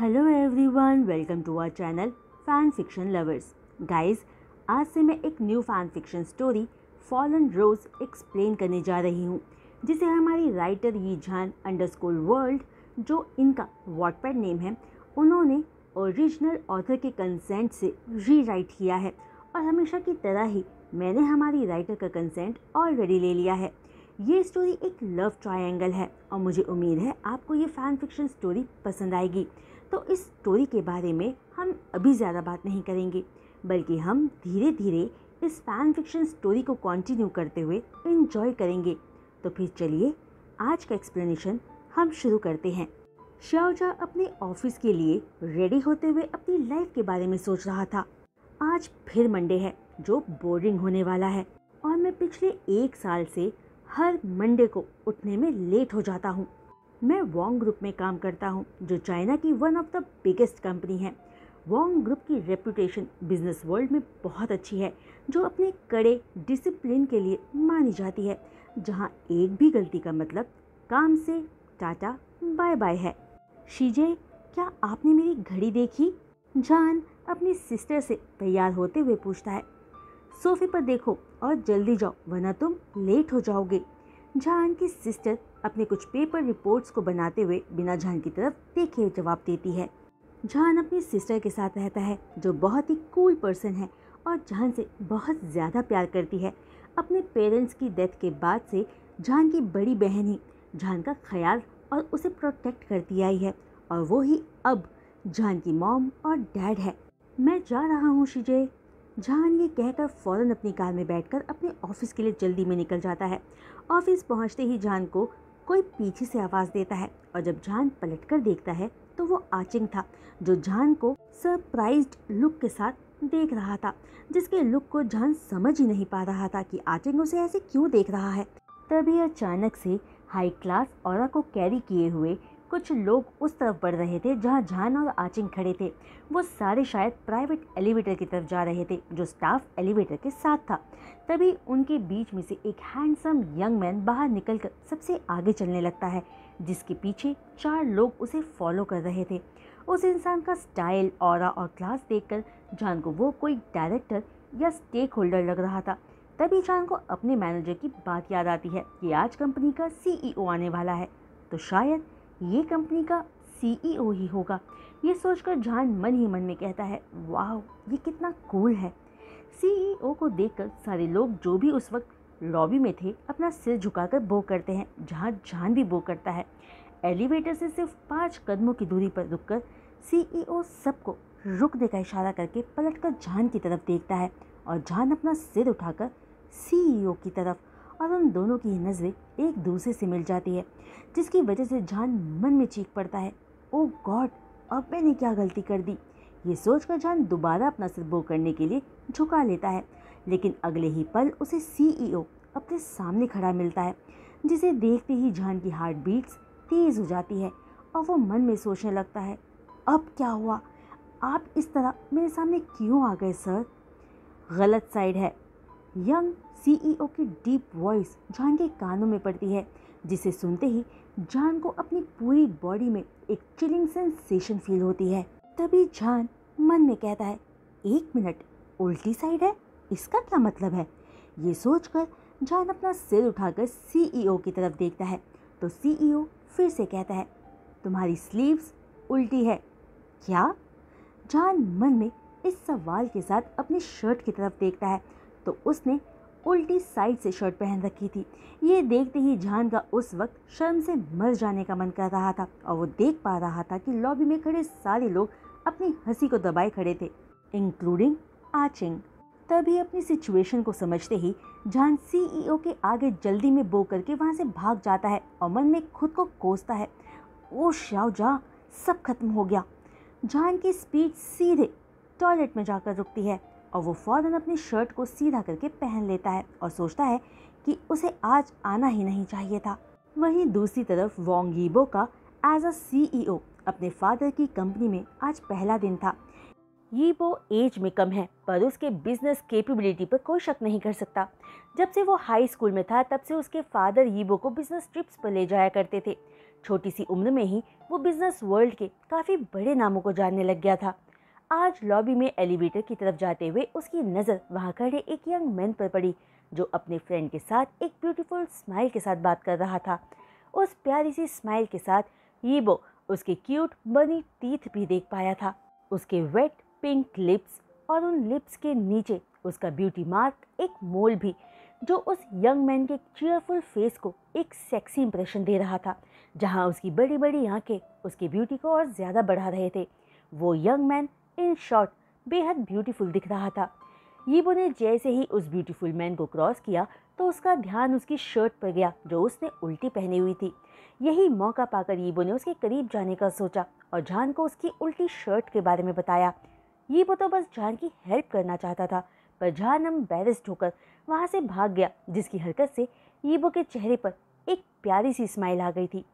hello everyone welcome to our channel fan fiction lovers guys आज से मैं एक new fan fiction story Fallen Rose explain करने जा रही हूँ जिसे हमारी राइटर ये झान अंडरस्कोर वर्ल्ड जो इनका वॉटपैड नेम है उन्होंने ओरिजिनल ऑथर के कंसेंट से रीराइट किया है और हमेशा की तरह ही मैंने हमारी राइटर का कंसेंट ऑलरेडी ले लिया है ये स्टोरी एक लव ट्रायंगल है और मुझे उम्मीद है आपको ये फ़ैन फिक्शन स्टोरी पसंद आएगी तो इस स्टोरी के बारे में हम अभी ज़्यादा बात नहीं करेंगे बल्कि हम धीरे धीरे इस फैन फिक्शन स्टोरी को कंटिन्यू करते हुए इन्जॉय करेंगे तो फिर चलिए आज का एक्सप्लेनेशन हम शुरू करते हैं श्याओजा अपने ऑफिस के लिए रेडी होते हुए अपनी लाइफ के बारे में सोच रहा था आज फिर मंडे है जो बोरिंग होने वाला है और मैं पिछले एक साल से हर मंडे को उठने में लेट हो जाता हूँ मैं वॉन्ग ग्रुप में काम करता हूँ जो चाइना की one of the biggest company है वॉन्ग ग्रुप की रेपुटेशन बिजनेस वर्ल्ड में बहुत अच्छी है जो अपने कड़े डिसिप्लिन के लिए मानी जाती है जहाँ एक भी गलती का मतलब काम से टाटा बाय बाय है शीजे क्या आपने मेरी घड़ी देखी जान अपनी सिस्टर से तैयार होते हुए पूछता है सोफे पर देखो और जल्दी जाओ वरना तुम लेट हो जाओगे जान की सिस्टर अपने कुछ पेपर रिपोर्ट्स को बनाते हुए बिना जान की तरफ देखे हुए जवाब देती है जान अपनी सिस्टर के साथ रहता है जो बहुत ही कूल पर्सन है और जान से बहुत ज़्यादा प्यार करती है अपने पेरेंट्स की डेथ के बाद से जान की बड़ी बहन ही जहान का ख्याल और उसे प्रोटेक्ट करती आई है और वो ही अब जान की मॉम और डैड है मैं जा रहा हूँ शिजे जहान ये कहकर फ़ौरन अपनी कार में बैठकर अपने ऑफिस के लिए जल्दी में निकल जाता है ऑफिस पहुंचते ही जान को कोई पीछे से आवाज़ देता है और जब जान पलट कर देखता है तो वो आचिंग था जो जान को सरप्राइज लुक के साथ देख रहा था जिसके लुक को जान समझ ही नहीं पा रहा था कि आचिंग उसे ऐसे क्यों देख रहा है तभी अचानक से हाई क्लास और को कैरी किए हुए कुछ लोग उस तरफ बढ़ रहे थे जहाँ जान और आचिंग खड़े थे वो सारे शायद प्राइवेट एलिवेटर की तरफ जा रहे थे जो स्टाफ एलिवेटर के साथ था तभी उनके बीच में से एक हैंडसम यंग मैन बाहर निकल कर सबसे आगे चलने लगता है जिसके पीछे चार लोग उसे फॉलो कर रहे थे उस इंसान का स्टाइल और और क्लास देखकर जान को वो कोई डायरेक्टर या स्टेक होल्डर लग रहा था तभी जान को अपने मैनेजर की बात याद आती है कि आज कंपनी का सीईओ e आने वाला है तो शायद ये कंपनी का सीईओ e ही होगा ये सोचकर जान मन ही मन में कहता है वाह ये कितना कूल है सीईओ e को देखकर सारे लोग जो भी उस वक्त लॉबी में थे अपना सिर झुकाकर बो करते हैं जहाँ जान भी बो करता है एलिवेटर से सिर्फ पाँच कदमों की दूरी पर रुककर सीईओ e सबको रुकने का इशारा करके पलटकर जान की तरफ देखता है और जान अपना सिर उठाकर सीईओ की तरफ और उन दोनों की नज़रें एक दूसरे से मिल जाती है जिसकी वजह से जान मन में चीख पड़ता है ओ गॉड अब मैंने क्या गलती कर दी ये सोचकर जान दोबारा अपना सिर बो करने के लिए झुका लेता है लेकिन अगले ही पल उसे सी e अपने सामने खड़ा मिलता है जिसे देखते ही जान की हार्ट बीट्स तेज़ हो जाती है और वो मन में सोचने लगता है अब क्या हुआ आप इस तरह मेरे सामने क्यों आ गए सर गलत साइड है यंग सीईओ e की डीप वॉइस जान के कानों में पड़ती है जिसे सुनते ही जान को अपनी पूरी बॉडी में एक चिलिंग सेंसेशन फील होती है तभी जान मन में कहता है एक मिनट उल्टी साइड है इसका क्या मतलब है ये सोचकर जान अपना सिर उठाकर सीईओ e की तरफ देखता है तो सीईओ e फिर से कहता है तुम्हारी स्लीव्स उल्टी है क्या जान मन में इस सवाल के साथ अपनी शर्ट की तरफ देखता है तो उसने उल्टी साइड से शर्ट पहन रखी थी ये देखते ही जान का उस वक्त शर्म से मर जाने का मन कर रहा था और वो देख पा रहा था कि लॉबी में खड़े सारे लोग अपनी हंसी को दबाए खड़े थे इंक्लूडिंग आचिंग ah तभी अपनी सिचुएशन को समझते ही जान सीईओ e के आगे जल्दी में बो करके वहाँ से भाग जाता है और मन में खुद को कोसता है वो श्याव जा सब खत्म हो गया जान की स्पीड सीधे टॉयलेट में जाकर रुकती है और वो फ़ौरन अपनी शर्ट को सीधा करके पहन लेता है और सोचता है कि उसे आज आना ही नहीं चाहिए था वहीं दूसरी तरफ यीबो का एज अ सीईओ अपने फादर की कंपनी में आज पहला दिन था यीबो एज में कम है पर उसके बिजनेस कैपेबिलिटी पर कोई शक नहीं कर सकता जब से वो हाई स्कूल में था तब से उसके फादर यीबो को बिजनेस ट्रिप्स पर ले जाया करते थे छोटी सी उम्र में ही वो बिजनेस वर्ल्ड के काफ़ी बड़े नामों को जानने लग गया था आज लॉबी में एलिवेटर की तरफ जाते हुए उसकी नज़र वहाँ खड़े एक यंग मैन पर पड़ी जो अपने फ्रेंड के साथ एक ब्यूटीफुल स्माइल के साथ बात कर रहा था उस प्यारी सी स्माइल के साथ ये वो उसके क्यूट बनी टीथ भी देख पाया था उसके वेट पिंक लिप्स और उन लिप्स के नीचे उसका ब्यूटी मार्क एक मोल भी जो उस यंग मैन के चीयरफुल फेस को एक सेक्सी इंप्रेशन दे रहा था जहाँ उसकी बड़ी बड़ी आंखें उसकी ब्यूटी को और ज़्यादा बढ़ा रहे थे वो यंग मैन इन शॉर्ट बेहद ब्यूटीफुल दिख रहा था यीबो ने जैसे ही उस ब्यूटीफुल मैन को क्रॉस किया तो उसका ध्यान उसकी शर्ट पर गया जो उसने उल्टी पहनी हुई थी यही मौका पाकर यीबो ने उसके करीब जाने का सोचा और जान को उसकी उल्टी शर्ट के बारे में बताया यीबो तो बस जान की हेल्प करना चाहता था पर जान एम्बेरस्ड होकर वहाँ से भाग गया जिसकी हरकत से यीबो के चेहरे पर एक प्यारी सी स्माइल आ गई थी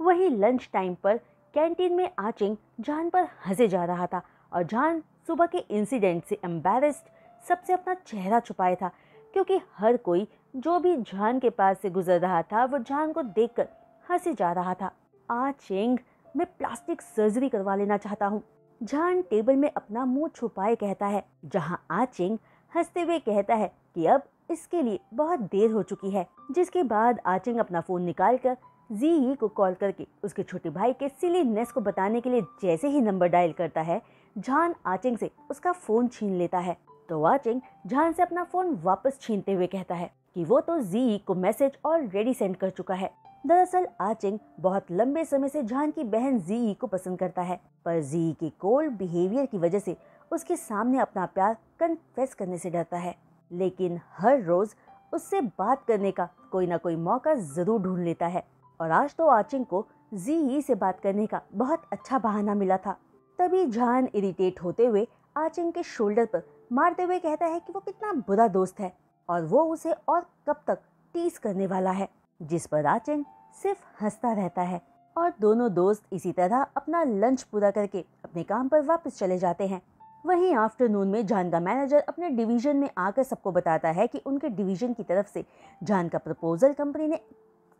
वही लंच टाइम पर कैंटीन में आचिंग जान पर हंसे जा रहा था और जान सुबह के इंसिडेंट से एम्बेरस्ड सबसे अपना चेहरा छुपाया था क्योंकि हर कोई जो भी जान के पास से गुजर रहा था वो जान को देख कर हंसी जा रहा था आ चेंग मैं प्लास्टिक सर्जरी करवा लेना चाहता हूँ जान टेबल में अपना मुंह छुपाए कहता है जहाँ आ चेंग हंसते हुए कहता है कि अब इसके लिए बहुत देर हो चुकी है जिसके बाद आचिंग अपना फ़ोन निकाल कर जी e को कॉल करके उसके छोटे भाई के सिलीनेस को बताने के लिए जैसे ही नंबर डायल करता है जहान आचिंग से उसका फोन छीन लेता है तो आचिंग झान से अपना फोन वापस छीनते हुए कहता है कि वो तो जी को मैसेज ऑलरेडी सेंड कर चुका है दरअसल आचिंग बहुत लंबे समय से जहान की बहन जी को पसंद करता है पर जी के कोल्ड बिहेवियर की वजह से उसके सामने अपना प्यार कन्फेस करने से डरता है लेकिन हर रोज उससे बात करने का कोई ना कोई मौका जरूर ढूंढ लेता है और आज तो आचिंग को जी से बात करने का बहुत अच्छा बहाना मिला था तभी जान इरिटेट होते हुए आचिंग के शोल्डर पर मारते हुए कहता है कि वो कितना बुरा दोस्त है और वो उसे और कब तक टीस करने वाला है जिस पर आचिंग सिर्फ हंसता रहता है और दोनों दोस्त इसी तरह अपना लंच पूरा करके अपने काम पर वापस चले जाते हैं वहीं आफ्टरनून में जान का मैनेजर अपने डिवीज़न में आकर सबको बताता है कि उनके डिवीज़न की तरफ से जान का प्रपोज़ल कंपनी ने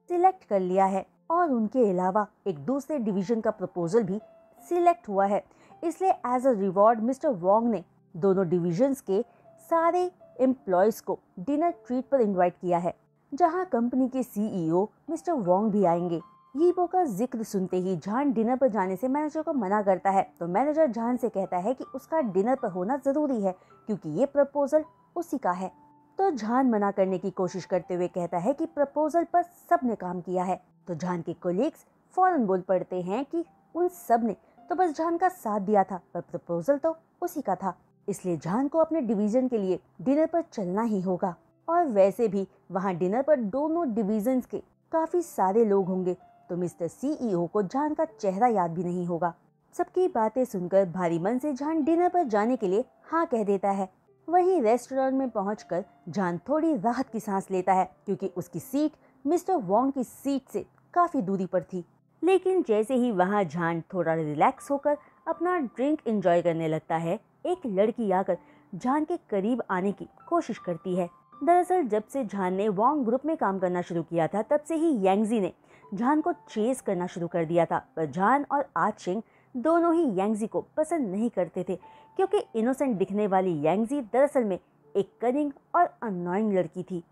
सिलेक्ट कर लिया है और उनके अलावा एक दूसरे डिवीज़न का प्रपोज़ल भी सिलेक्ट हुआ है इसलिए as a reward mister Wong ने दोनों डिविजन्स के सारे एम्प्लॉयज़ को डिनर ट्रीट पर इनवाइट किया है जहां कंपनी के सीईओ मिस्टर वॉन्ग भी आएंगे यीबो का जिक्र सुनते ही जान डिनर पर जाने से मैनेजर को मना करता है तो मैनेजर जान से कहता है कि उसका डिनर पर होना ज़रूरी है क्योंकि ये प्रपोजल उसी का है तो जान मना करने की कोशिश करते हुए कहता है कि प्रपोजल पर सब ने काम किया है तो जान के कोलीग्स फौरन बोल पड़ते हैं कि उन सब ने तो बस जान का साथ दिया था पर प्रपोजल तो उसी का था इसलिए जान को अपने डिवीजन के लिए डिनर पर चलना ही होगा और वैसे भी वहाँ डिनर पर दोनों डिवीजन के काफी सारे लोग होंगे तो मिस्टर सीईओ e को जान का चेहरा याद भी नहीं होगा सबकी बातें सुनकर भारी मन से जान डिनर पर जाने के लिए हाँ कह देता है वहीं रेस्टोरेंट में पहुंचकर जान थोड़ी राहत की सांस लेता है क्योंकि उसकी सीट मिस्टर वॉन्ग की सीट से काफी दूरी पर थी लेकिन जैसे ही वहाँ जान थोड़ा रिलैक्स होकर अपना ड्रिंक एंजॉय करने लगता है एक लड़की आकर जान के करीब आने की कोशिश करती है दरअसल जब से जान ने वॉन्ग ग्रुप में काम करना शुरू किया था तब से ही यांगजी ने जान को चेस करना शुरू कर दिया था पर जान और आज ah सिंह दोनों ही यांगजी को पसंद नहीं करते थे क्योंकि इनोसेंट दिखने वाली यांगजी दरअसल में एक कनिंग और अनोइंग लड़की थी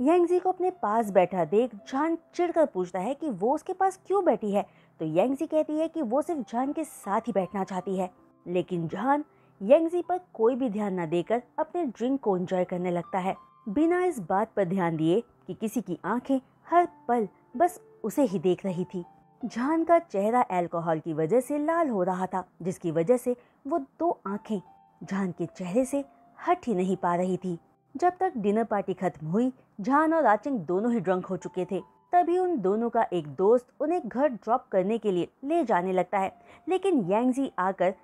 यंगजी को अपने पास बैठा देख जान चिड़कर पूछता है कि वो उसके पास क्यों बैठी है तो यंगजी कहती है कि वो सिर्फ जान के साथ ही बैठना चाहती है लेकिन जान यंगजी पर कोई भी ध्यान न देकर अपने ड्रिंक को एंजॉय करने लगता है बिना इस बात पर ध्यान दिए कि किसी की आंखें हर पल बस उसे ही देख रही थी जान का चेहरा अल्कोहल की वजह से लाल हो रहा था जिसकी वजह से वो दो आंखें जान के चेहरे से हट ही नहीं पा रही थी जब तक डिनर पार्टी खत्म हुई जान और आचिंग दोनों ही ड्रंक हो चुके थे तभी उन दोनों का एक दोस्त उन्हें घर ड्रॉप करने के लिए ले जाने लगता है लेकिन यांगजी आकर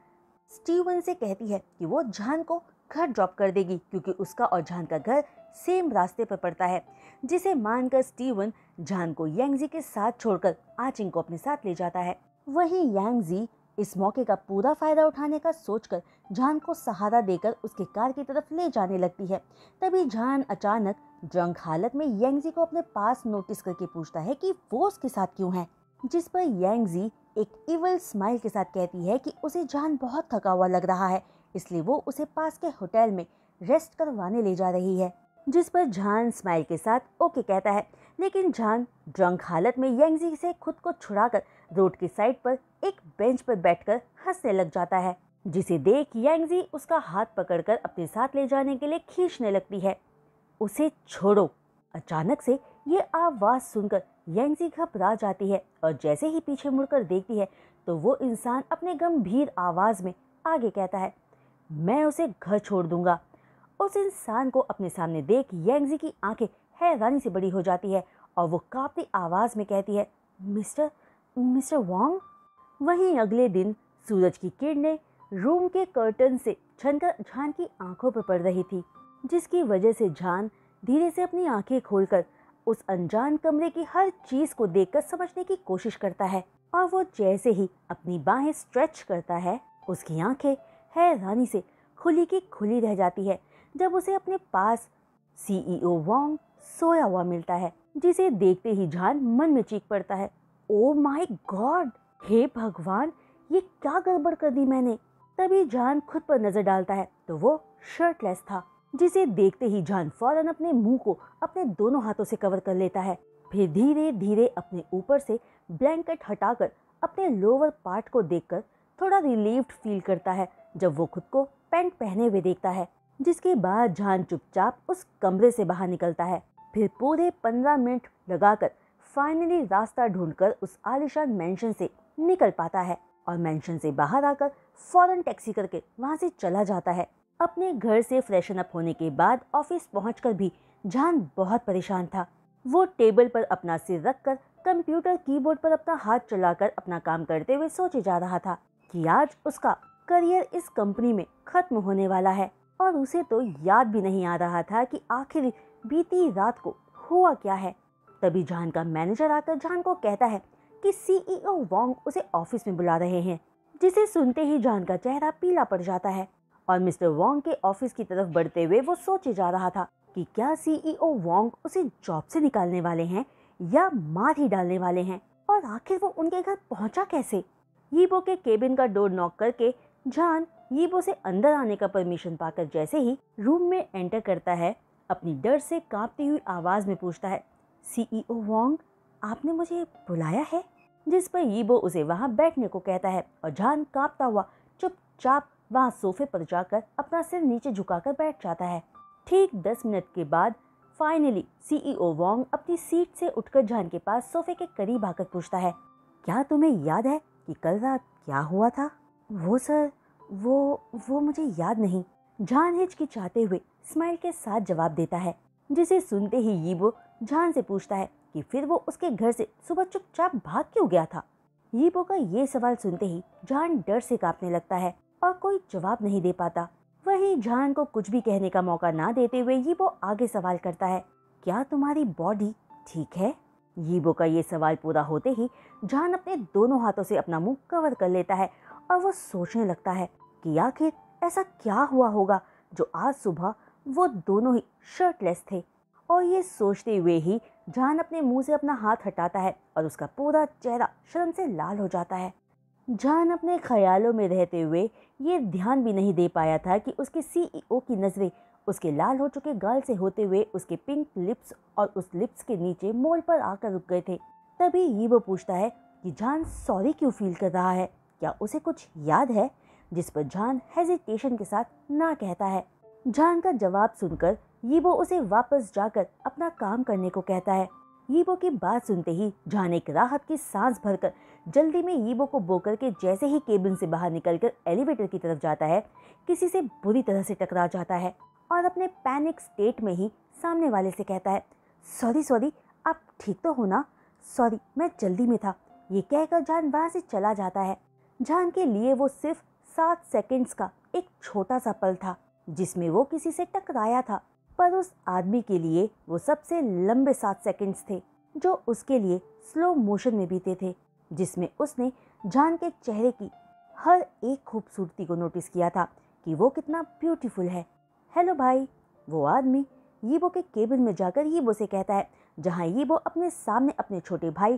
स्टीवन से कहती है कि वो जान को घर ड्रॉप कर देगी क्योंकि उसका और जान का घर सेम रास्ते पर पड़ता है जिसे मानकर स्टीवन जान को यांगजी के साथ छोड़कर आचिंग को अपने साथ ले जाता है वहीं यांगजी इस मौके का पूरा फायदा उठाने का सोचकर जान को सहारा देकर उसके कार की तरफ ले जाने लगती है तभी जान अचानक ड्रंक हालत में यंगजी को अपने पास नोटिस करके पूछता है कि वो उसके साथ क्यों है जिस पर यंगजी एक इवल स्माइल के साथ कहती है कि उसे जान बहुत थका हुआ लग रहा है इसलिए वो उसे पास के होटल में रेस्ट करवाने ले जा रही है जिस पर जान स्माइल के साथ ओके कहता है लेकिन जान ड्रंक हालत में यंगजी से खुद को छुड़ाकर रोड की साइड पर एक बेंच पर बैठकर हंसने लग जाता है जिसे देख यांगजी उसका हाथ पकड़कर अपने साथ ले जाने के लिए खींचने लगती है उसे छोड़ो अचानक से ये आवाज़ सुनकर यांगजी घबरा जाती है और जैसे ही पीछे मुड़कर देखती है तो वो इंसान अपने गंभीर आवाज़ में आगे कहता है मैं उसे घर छोड़ दूंगा उस इंसान को अपने सामने देख यांगजी की आंखें हैरानी से बड़ी हो जाती है और वो कांपती आवाज़ में कहती है मिस्टर मिस्टर वांग वहीं अगले दिन सूरज की किरणें रूम के कर्टन से छनकर झान की आंखों पर पड़ रही थी जिसकी वजह से झान धीरे से अपनी आंखें खोलकर उस अनजान कमरे की हर चीज को देखकर समझने की कोशिश करता है और वो जैसे ही अपनी बाहें स्ट्रेच करता है उसकी आंखें हैरानी से खुली की खुली रह जाती है जब उसे अपने पास सीईओ e वांग सोया हुआ मिलता है जिसे देखते ही झान मन में चीख पड़ता है ओ माई गॉड हे भगवान ये क्या गड़बड़ कर दी मैंने तभी जान खुद पर नजर डालता है तो वो शर्टलेस था जिसे देखते ही जान फौरन अपने मुंह को अपने दोनों हाथों से कवर कर लेता है फिर धीरे धीरे अपने ऊपर से ब्लैंकेट हटाकर अपने लोअर पार्ट को देखकर थोड़ा रिलीव्ड फील करता है जब वो खुद को पैंट पहने हुए देखता है जिसके बाद जान चुपचाप उस कमरे से बाहर निकलता है फिर पूरे पंद्रह मिनट लगाकर फाइनली रास्ता ढूंढकर उस आलिशान मेंशन से निकल पाता है और मेंशन से बाहर आकर फौरन टैक्सी करके वहाँ से चला जाता है अपने घर से फ्रेशन अप होने के बाद ऑफिस पहुँच भी जान बहुत परेशान था वो टेबल पर अपना सिर रख कर कंप्यूटर कीबोर्ड पर अपना हाथ चलाकर अपना काम करते हुए सोचे जा रहा था कि आज उसका करियर इस कंपनी में खत्म होने वाला है और उसे तो याद भी नहीं आ रहा था कि आखिर बीती रात को हुआ क्या है तभी जान का मैनेजर आकर जान को कहता है कि सीईओ वांग e उसे ऑफिस में बुला रहे हैं जिसे सुनते ही जान का चेहरा पीला पड़ जाता है और मिस्टर वांग के ऑफिस की तरफ बढ़ते हुए वो सोचे जा रहा था कि क्या सीईओ वांग e उसे जॉब से निकालने वाले हैं या मार ही डालने वाले हैं और आखिर वो उनके घर पहुंचा कैसे यीबो के केबिन का डोर नॉक करके जान यीबो से अंदर आने का परमिशन पाकर जैसे ही रूम में एंटर करता है अपनी डर से कांपती हुई आवाज में पूछता है सीईओ वोंग e आपने मुझे बुलाया है जिस पर ईबो उसे वहाँ बैठने को कहता है और जान कांपता हुआ चुपचाप वहाँ सोफे पर जाकर अपना सिर नीचे झुकाकर बैठ जाता है ठीक दस मिनट के बाद फाइनली सीईओ वोंग अपनी सीट से उठकर जान के पास सोफे के करीब आकर पूछता है क्या तुम्हें याद है कि कल रात क्या हुआ था वो सर वो वो मुझे याद नहीं जान हिचकिचाते हुए स्माइल के साथ जवाब देता है जिसे सुनते ही यीबो जान से पूछता है कि फिर वो उसके घर से सुबह चुपचाप भाग क्यों गया था यीपो का ये सवाल सुनते ही जान डर से कांपने लगता है और कोई जवाब नहीं दे पाता वहीं जान को कुछ भी कहने का मौका ना देते हुए यीपो आगे सवाल करता है क्या तुम्हारी बॉडी ठीक है यीबो का ये सवाल पूरा होते ही जान अपने दोनों हाथों से अपना मुंह कवर कर लेता है और वो सोचने लगता है कि आखिर ऐसा क्या हुआ होगा जो आज सुबह वो दोनों ही शर्टलेस थे और ये सोचते हुए ही जान अपने मुंह से अपना हाथ हटाता है और उसका पूरा चेहरा शर्म से लाल हो जाता है जान अपने ख्यालों में रहते हुए ये ध्यान भी नहीं दे पाया था कि उसके सीईओ e की नज़रें उसके लाल हो चुके गाल से होते हुए उसके पिंक लिप्स और उस लिप्स के नीचे मोल पर आकर रुक गए थे तभी ये वो पूछता है कि जान सॉरी क्यों फील कर रहा है क्या उसे कुछ याद है जिस पर जान हेजिटेशन के साथ ना कहता है जान का जवाब सुनकर यीबो उसे वापस जाकर अपना काम करने को कहता है यीबो की बात सुनते ही जहान एक राहत की सांस भरकर जल्दी में यीबो को बोकर के जैसे ही केबिन से बाहर निकलकर एलिवेटर की तरफ जाता है किसी से बुरी तरह से टकरा जाता है और अपने पैनिक स्टेट में ही सामने वाले से कहता है सॉरी सॉरी आप ठीक तो हो ना सॉरी मैं जल्दी में था ये कहकर जान वहाँ से चला जाता है जान के लिए वो सिर्फ सात सेकंड्स का एक छोटा सा पल था जिसमें वो किसी से टकराया था पर उस आदमी के लिए वो सबसे लंबे सात सेकंड्स थे जो उसके लिए स्लो मोशन में बीते थे जिसमें उसने जान के चेहरे की हर एक खूबसूरती को नोटिस किया था कि वो कितना ब्यूटीफुल है हेलो भाई वो आदमी यीबो के केबिन में जाकर यीबो से कहता है जहाँ यीबो अपने सामने अपने छोटे भाई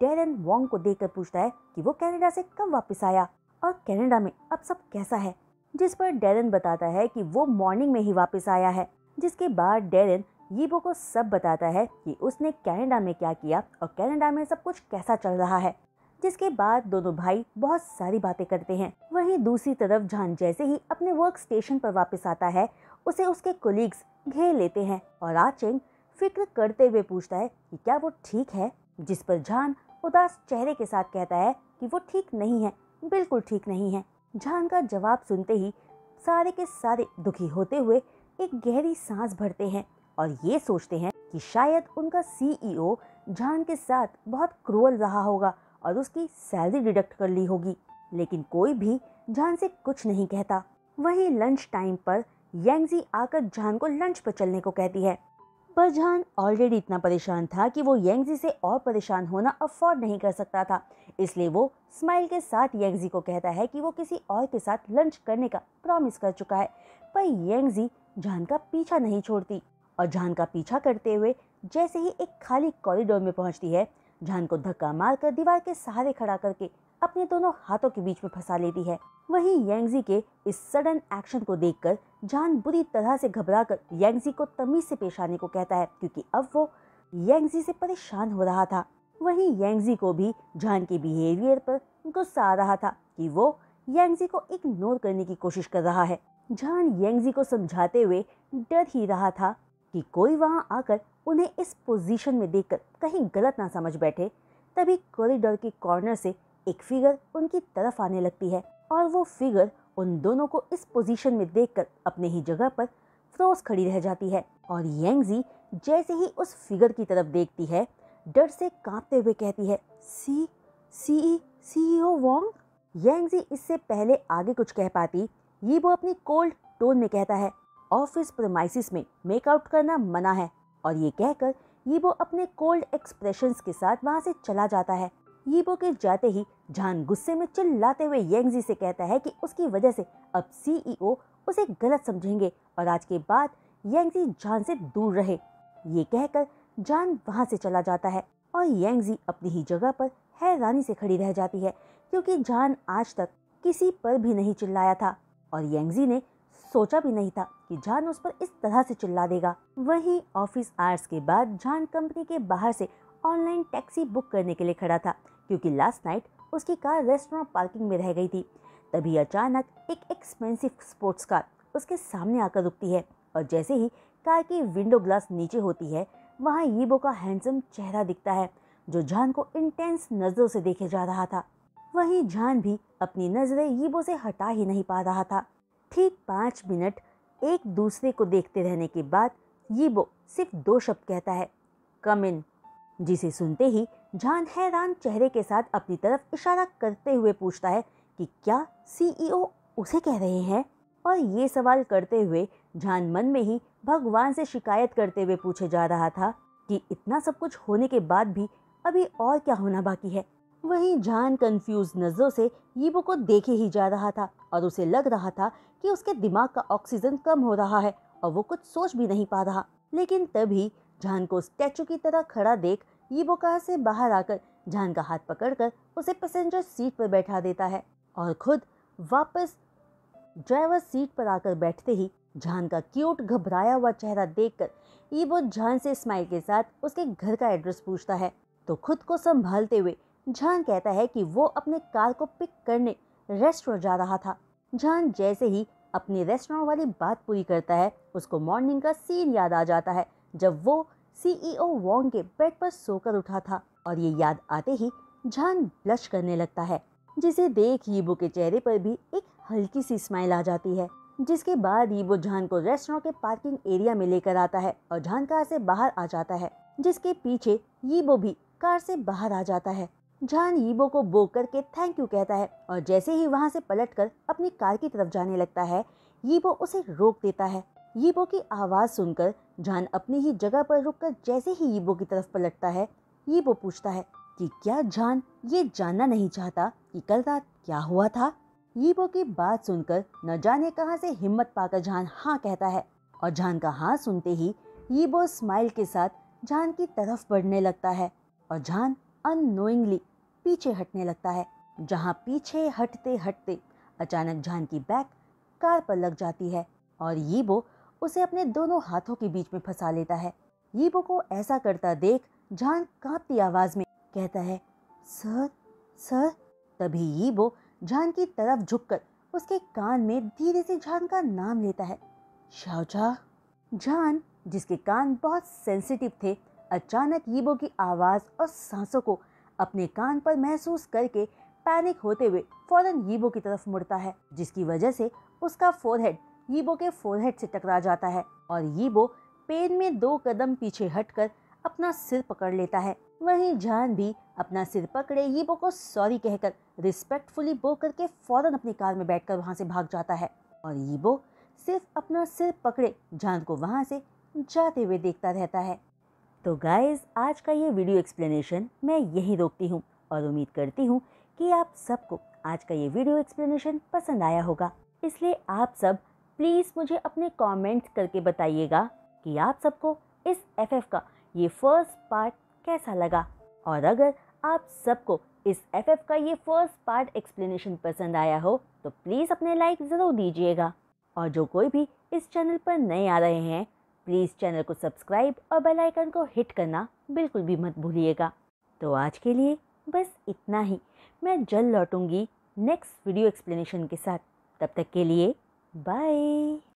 डेरन वॉन्ग को देख पूछता है कि वो कैनेडा से कब वापस आया और कैनेडा में अब सब कैसा है जिस पर डेरन बताता है कि वो मॉर्निंग में ही वापस आया है जिसके बाद डेरिन यीबो को सब बताता है कि उसने कनाडा में क्या किया और कनाडा में सब कुछ कैसा चल रहा है जिसके बाद दोनों भाई बहुत सारी बातें करते हैं वहीं दूसरी तरफ जान जैसे ही अपने वर्क स्टेशन पर वापस आता है उसे उसके कोलिग्स घेर लेते हैं और आचिंग फिक्र करते हुए पूछता है कि क्या वो ठीक है जिस पर जान उदास चेहरे के साथ कहता है कि वो ठीक नहीं है बिल्कुल ठीक नहीं है जान का जवाब सुनते ही सारे के सारे दुखी होते हुए एक गहरी सांस भरते हैं और ये सोचते हैं कि शायद उनका सीईओ e जान के साथ बहुत क्रूअल रहा होगा और उसकी सैलरी डिडक्ट कर ली होगी लेकिन कोई भी जान से कुछ नहीं कहता वहीं लंच टाइम पर यंगजी आकर जान को लंच पर चलने को कहती है पर जान ऑलरेडी इतना परेशान था कि वो यंगजी से और परेशान होना अफोर्ड नहीं कर सकता था इसलिए वो स्माइल के साथ यंगजी को कहता है कि वो किसी और के साथ लंच करने का प्रॉमिस कर चुका है पर यंगजी जान का पीछा नहीं छोड़ती और जान का पीछा करते हुए जैसे ही एक खाली कॉरिडोर में पहुंचती है जान को धक्का मारकर दीवार के सहारे खड़ा करके अपने दोनों हाथों के बीच में फंसा लेती है वही यंगजी के इस सडन एक्शन को देखकर जान बुरी तरह से कर यंगजी को तमीज से पेश आने को कहता है क्योंकि अब वो यंगजी से परेशान हो रहा था वहीं यंगजी को भी जान के बिहेवियर पर गुस्सा आ रहा था कि वो यंगजी को इग्नोर करने की कोशिश कर रहा है जान यंगजी को समझाते हुए डर ही रहा था कि कोई वहां आकर उन्हें इस पोजीशन में देखकर कहीं गलत ना समझ बैठे तभी कॉरिडोर के कॉर्नर से एक फिगर उनकी तरफ आने लगती है और वो फिगर उन दोनों को इस पोजीशन में देखकर अपने ही जगह पर फ्रोज खड़ी रह जाती है और यंगजी जैसे ही उस फिगर की तरफ देखती है डर से कांपते हुए कहती है सी सी सी ओ वोंग यंगजी इससे पहले आगे कुछ कह पाती ये वो अपनी कोल्ड टोन में कहता है ऑफिस प्रमाइसिस में मेकआउट करना मना है और ये कहकर ये वो अपने कोल्ड एक्सप्रेशन के साथ वहाँ से चला जाता है यीबो के जाते ही जान गुस्से में चिल्लाते हुए येंगजी से कहता है कि उसकी वजह से अब सीईओ e उसे गलत समझेंगे और आज के बाद येंगजी जान से दूर रहे ये कहकर जान वहाँ से चला जाता है और येंगजी अपनी ही जगह पर हैरानी से खड़ी रह जाती है क्योंकि जान आज तक किसी पर भी नहीं चिल्लाया था और यंगजी ने सोचा भी नहीं था कि जान उस पर इस तरह से चिल्ला देगा वहीं ऑफिस आर्स के बाद जान कंपनी के बाहर से ऑनलाइन टैक्सी बुक करने के लिए खड़ा था क्योंकि लास्ट नाइट उसकी कार रेस्टोरेंट पार्किंग में रह गई थी तभी अचानक एक एक्सपेंसिव स्पोर्ट्स कार उसके सामने आकर रुकती है और जैसे ही कार की विंडो ग्लास नीचे होती है वहाँ ईबो का हैंडसम चेहरा दिखता है जो जान को इंटेंस नज़रों से देखे जा रहा था वहीं जान भी अपनी नज़रें यीबो से हटा ही नहीं पा रहा था ठीक पाँच मिनट एक दूसरे को देखते रहने के बाद यीबो सिर्फ दो शब्द कहता है कम इन जिसे सुनते ही जान हैरान चेहरे के साथ अपनी तरफ इशारा करते हुए पूछता है कि क्या सीईओ उसे कह रहे हैं और ये सवाल करते हुए जान मन में ही भगवान से शिकायत करते हुए पूछे जा रहा था कि इतना सब कुछ होने के बाद भी अभी और क्या होना बाकी है वहीं जान कंफ्यूज नज़रों से यीबो को देखे ही जा रहा था और उसे लग रहा था कि उसके दिमाग का ऑक्सीजन कम हो रहा है और वो कुछ सोच भी नहीं पा रहा लेकिन तभी जान को स्टैचू की तरह खड़ा देख यीबो कार से बाहर आकर जान का हाथ पकड़कर उसे पैसेंजर सीट पर बैठा देता है और खुद वापस ड्राइवर सीट पर आकर बैठते ही जान का क्यूट घबराया हुआ चेहरा देखकर ईबो जान से स्माइल के साथ उसके घर का एड्रेस पूछता है तो खुद को संभालते हुए जान कहता है कि वो अपने कार को पिक करने रेस्टोरेंट जा रहा था जान जैसे ही अपनी रेस्टोरेंट वाली बात पूरी करता है उसको मॉर्निंग का सीन याद आ जाता है जब वो सीईओ वोंग e के बेड पर सोकर उठा था और ये याद आते ही जान ब्लश करने लगता है जिसे देख ईबो के चेहरे पर भी एक हल्की सी स्माइल आ जाती है जिसके बाद ईबो जान को रेस्टोरेंट के पार्किंग एरिया में लेकर आता है और जान कार से बाहर आ जाता है जिसके पीछे ईबो भी कार से बाहर आ जाता है जान ईबो को बोकर के थैंक यू कहता है और जैसे ही वहाँ से पलट कर अपनी कार की तरफ जाने लगता है यीबो उसे रोक देता है यीबो की आवाज़ सुनकर जान अपनी ही जगह पर रुककर जैसे ही यीबो की तरफ पलटता है यीबो पूछता है कि क्या जान ये जानना नहीं चाहता कि कल रात क्या हुआ था यीबो की बात सुनकर न जाने कहां से हिम्मत पाकर जान हाँ कहता है और जान का हाँ सुनते ही यीबो स्माइल के साथ जान की तरफ बढ़ने लगता है और जान अनोइंगली पीछे हटने लगता है जहां पीछे हटते हटते अचानक जान की बैक कार पर लग जाती है और यीबो उसे अपने दोनों हाथों के बीच में फंसा लेता है यीबो को ऐसा करता देख जान कांपती आवाज में कहता है सर सर तभी यीबो जान की तरफ झुककर उसके कान में धीरे से जान का नाम लेता है शाहजा जान जिसके कान बहुत सेंसिटिव थे अचानक यीबो की आवाज़ और सांसों को अपने कान पर महसूस करके पैनिक होते हुए फौरन यीबो की तरफ मुड़ता है जिसकी वजह से उसका फोरहेड यीबो के फोरहेड से टकरा जाता है और यीबो पेन में दो कदम पीछे हटकर अपना सिर पकड़ लेता है वहीं जान भी अपना सिर पकड़े यीबो को सॉरी कहकर रिस्पेक्टफुली बो करके फौरन अपनी कार में बैठकर वहां से भाग जाता है और यीबो सिर्फ अपना सिर पकड़े जान को वहां से जाते हुए देखता रहता है तो गाइस आज का ये वीडियो एक्सप्लेनेशन मैं यहीं रोकती हूँ और उम्मीद करती हूँ कि आप सबको आज का ये वीडियो एक्सप्लेनेशन पसंद आया होगा इसलिए आप सब प्लीज़ मुझे अपने कमेंट्स करके बताइएगा कि आप सबको इस एफएफ का ये फर्स्ट पार्ट कैसा लगा और अगर आप सबको इस एफएफ का ये फर्स्ट पार्ट एक्सप्लेनेशन पसंद आया हो तो प्लीज़ अपने लाइक ज़रूर दीजिएगा और जो कोई भी इस चैनल पर नए आ रहे हैं प्लीज़ चैनल को सब्सक्राइब और बेल आइकन को हिट करना बिल्कुल भी मत भूलिएगा तो आज के लिए बस इतना ही मैं जल्द लौटूंगी नेक्स्ट वीडियो एक्सप्लेनेशन के साथ तब तक के लिए बाय